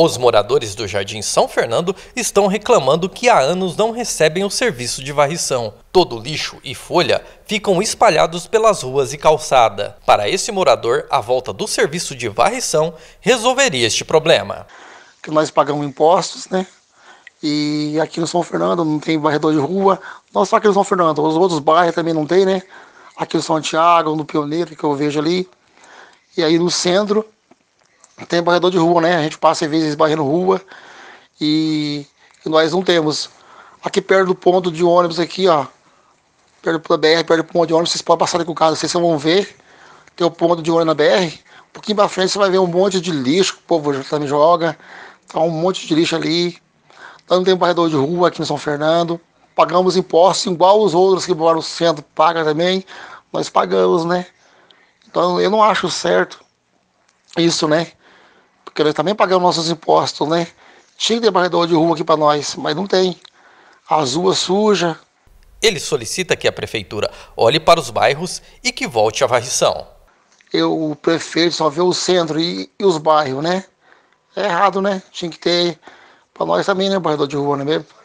Os moradores do Jardim São Fernando estão reclamando que há anos não recebem o serviço de varrição. Todo lixo e folha ficam espalhados pelas ruas e calçada. Para esse morador, a volta do serviço de varrição resolveria este problema. Que nós pagamos impostos, né? E aqui no São Fernando não tem varredor de rua, não só aqui no São Fernando, os outros bairros também não tem, né? Aqui no São Tiago, no Pioneiro que eu vejo ali, e aí no centro tem barredor de rua, né? A gente passa às vezes barrendo rua e, nós não temos. Aqui perto do ponto de ônibus aqui, ó. Perto da BR, perto do ponto de ônibus, vocês podem passar aqui com o carro, vocês vão ver. Tem o ponto de ônibus na BR. Um pouquinho pra frente você vai ver um monte de lixo que o povo já me joga. Tá um monte de lixo ali. não tem barredor de rua aqui no São Fernando. Pagamos impostos igual os outros que moram no centro pagam também. Nós pagamos, né? Então eu não acho certo isso, né? porque nós também pagamos nossos impostos, né? Tinha que ter barredor de rua aqui para nós, mas não tem. As ruas sujas. Ele solicita que a prefeitura olhe para os bairros e que volte a varrição. Eu, o prefeito só vê o centro e, e os bairros, né? É errado, né? Tinha que ter para nós também, né? Barredor de rua, não é mesmo?